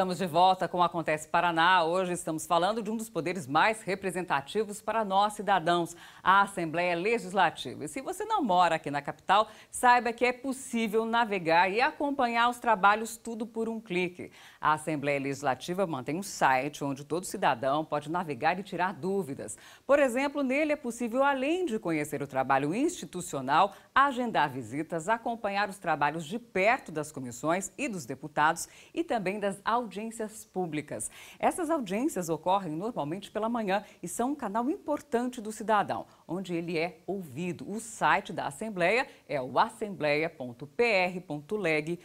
Estamos de volta com o Acontece Paraná. Hoje estamos falando de um dos poderes mais representativos para nós cidadãos, a Assembleia Legislativa. E se você não mora aqui na capital, saiba que é possível navegar e acompanhar os trabalhos tudo por um clique. A Assembleia Legislativa mantém um site onde todo cidadão pode navegar e tirar dúvidas. Por exemplo, nele é possível, além de conhecer o trabalho institucional, agendar visitas, acompanhar os trabalhos de perto das comissões e dos deputados e também das audiências audiências públicas. Essas audiências ocorrem normalmente pela manhã e são um canal importante do cidadão, onde ele é ouvido. O site da Assembleia é o assembleia.pr.leg.br.